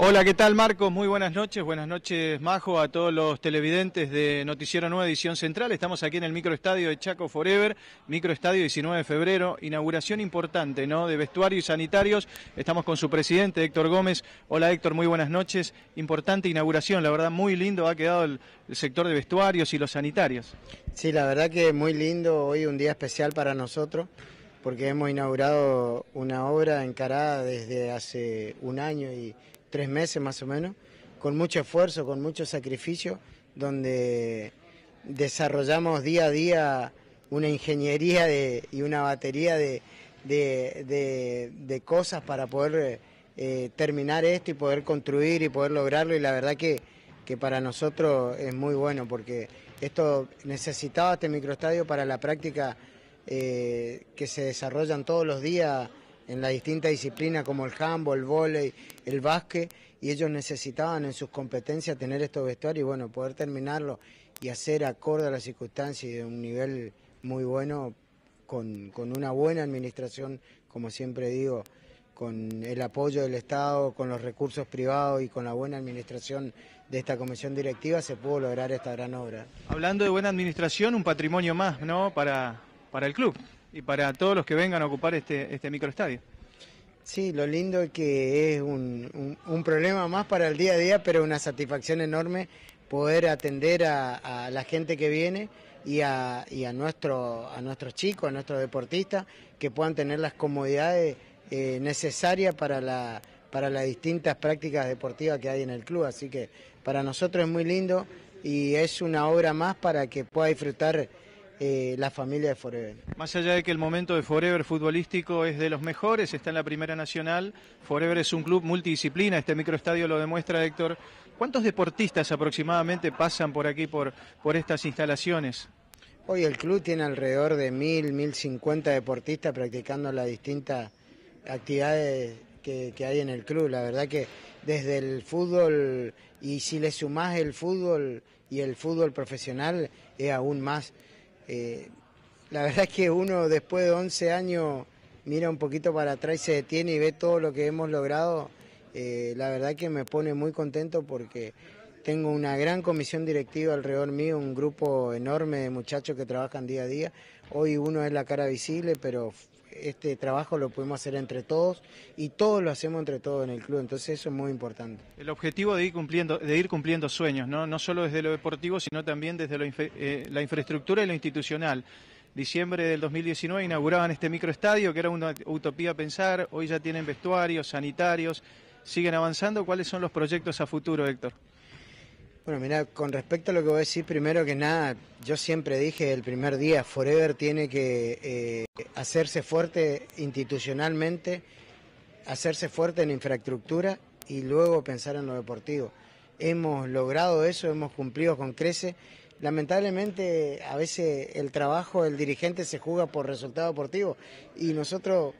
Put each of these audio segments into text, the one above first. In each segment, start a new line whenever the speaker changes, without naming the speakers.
Hola, ¿qué tal Marcos? Muy buenas noches, buenas noches Majo, a todos los televidentes de Noticiero Nueva Edición Central. Estamos aquí en el microestadio de Chaco Forever, microestadio 19 de febrero, inauguración importante, ¿no? De vestuarios y sanitarios. Estamos con su presidente, Héctor Gómez. Hola Héctor, muy buenas noches. Importante inauguración, la verdad muy lindo ha quedado el, el sector de vestuarios y los sanitarios.
Sí, la verdad que muy lindo, hoy un día especial para nosotros porque hemos inaugurado una obra encarada desde hace un año y tres meses más o menos, con mucho esfuerzo, con mucho sacrificio, donde desarrollamos día a día una ingeniería de, y una batería de, cosas para poder eh, terminar esto y poder construir y poder lograrlo. Y la verdad que, que para nosotros es muy bueno porque esto necesitaba este microestadio para la práctica eh, que se desarrollan todos los días en las distintas disciplinas como el handball, el vóley, el básquet, y ellos necesitaban en sus competencias tener estos vestuarios y bueno, poder terminarlo y hacer acorde a las circunstancias y de un nivel muy bueno con, con una buena administración, como siempre digo, con el apoyo del Estado, con los recursos privados y con la buena administración de esta comisión directiva se pudo lograr esta gran obra.
Hablando de buena administración, un patrimonio más, ¿no? Para, para el club y para todos los que vengan a ocupar este, este microestadio.
Sí, lo lindo es que es un, problema más para el día a día, pero una satisfacción enorme poder atender a, la gente que viene y a, nuestro, a nuestros chicos, a nuestros deportistas, que puedan tener las comodidades eh, necesarias para, la, para las distintas prácticas deportivas que hay en el club. Así que para nosotros es muy lindo y es una obra más para que pueda disfrutar eh, la familia de Forever.
Más allá de que el momento de Forever futbolístico es de los mejores, está en la Primera Nacional, Forever es un club multidisciplina, este microestadio lo demuestra Héctor. ¿Cuántos deportistas aproximadamente pasan por aquí, por, por estas instalaciones?
Hoy el club tiene alrededor de mil, mil cincuenta deportistas practicando las distintas actividades que, que, hay en el club. La verdad que desde el fútbol, y si le sumás el fútbol y el fútbol profesional, es aún más eh, la verdad es que uno después de 11 años mira un poquito para atrás y se detiene y ve todo lo que hemos logrado. Eh, la verdad es que me pone muy contento porque tengo una gran comisión directiva alrededor mío, un grupo enorme de muchachos que trabajan día a día. Hoy uno es la cara visible, pero este trabajo lo podemos hacer entre todos y todos lo hacemos entre todos en el club, entonces eso es muy importante.
El objetivo de ir cumpliendo, de ir cumpliendo sueños, ¿no? solo desde lo deportivo, sino también desde eh, la infraestructura y lo institucional diciembre del 2019 inauguraban este microestadio, que era una utopía pensar, hoy ya tienen vestuarios, sanitarios, siguen avanzando. ¿Cuáles son los proyectos a futuro, Héctor?
Bueno, mira, con respecto a lo que voy a decir, primero que nada, yo siempre dije el primer día, Forever tiene que eh, hacerse fuerte institucionalmente, hacerse fuerte en infraestructura y luego pensar en lo deportivo. Hemos logrado eso, hemos cumplido con crece. Lamentablemente, a veces el trabajo del dirigente se juega por resultado deportivo y nosotros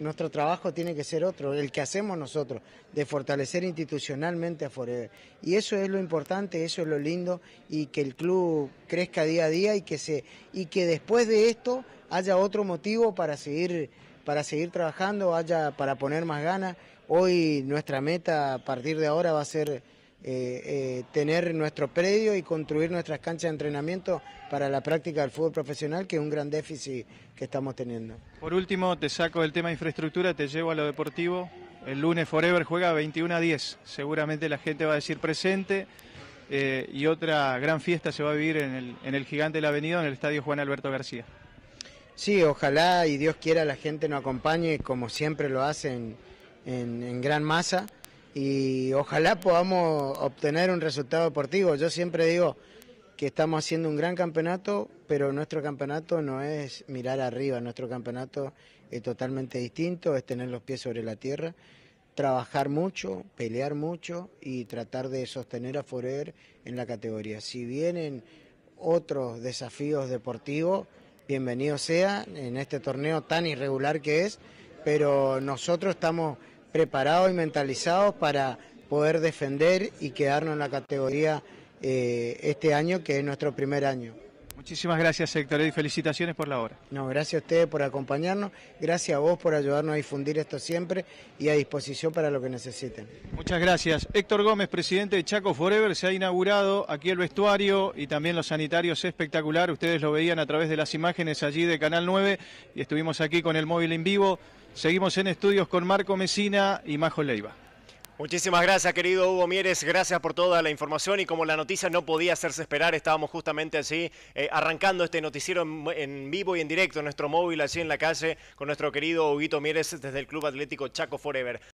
nuestro trabajo tiene que ser otro, el que hacemos nosotros, de fortalecer institucionalmente a Forever. Y eso es lo importante, eso es lo lindo, y que el club crezca día a día y que se, y que después de esto haya otro motivo para seguir, para seguir trabajando, haya para poner más ganas. Hoy nuestra meta a partir de ahora va a ser eh, eh, tener nuestro predio y construir nuestras canchas de entrenamiento para la práctica del fútbol profesional, que es un gran déficit que estamos teniendo.
Por último, te saco del tema de infraestructura, te llevo a lo deportivo. El lunes Forever juega 21 a 10. Seguramente la gente va a decir presente. Eh, y otra gran fiesta se va a vivir en el, Gigante de la Avenida, en el Estadio Juan Alberto García.
Sí, ojalá y Dios quiera la gente nos acompañe como siempre lo hacen en gran masa y ojalá podamos obtener un resultado deportivo. Yo siempre digo que estamos haciendo un gran campeonato, pero nuestro campeonato no es mirar arriba, nuestro campeonato es totalmente distinto, es tener los pies sobre la tierra, trabajar mucho, pelear mucho y tratar de sostener a Forer en la categoría. Si vienen otros desafíos deportivos, bienvenido sea en este torneo tan irregular que es, pero nosotros estamos preparados y mentalizados para poder defender y quedarnos en la categoría eh, este año, que es nuestro primer año.
Muchísimas gracias Héctor y felicitaciones
por la hora. No, gracias a ustedes por acompañarnos, gracias a vos por ayudarnos a difundir esto siempre y a disposición para lo que necesiten.
Muchas gracias. Héctor Gómez, presidente de Chaco Forever, se ha inaugurado aquí el vestuario y también los sanitarios espectacular. Ustedes lo veían a través de las imágenes allí de Canal 9 y estuvimos aquí con el móvil en vivo. Seguimos en estudios con Marco Mesina y Majo Leiva. Muchísimas gracias, querido Hugo Mieres. Gracias por toda la información. Y como la noticia no podía hacerse esperar, estábamos justamente así eh, arrancando este noticiero en, vivo y en directo, en nuestro móvil, así en la calle, con nuestro querido Huguito Mieres desde el Club Atlético Chaco Forever.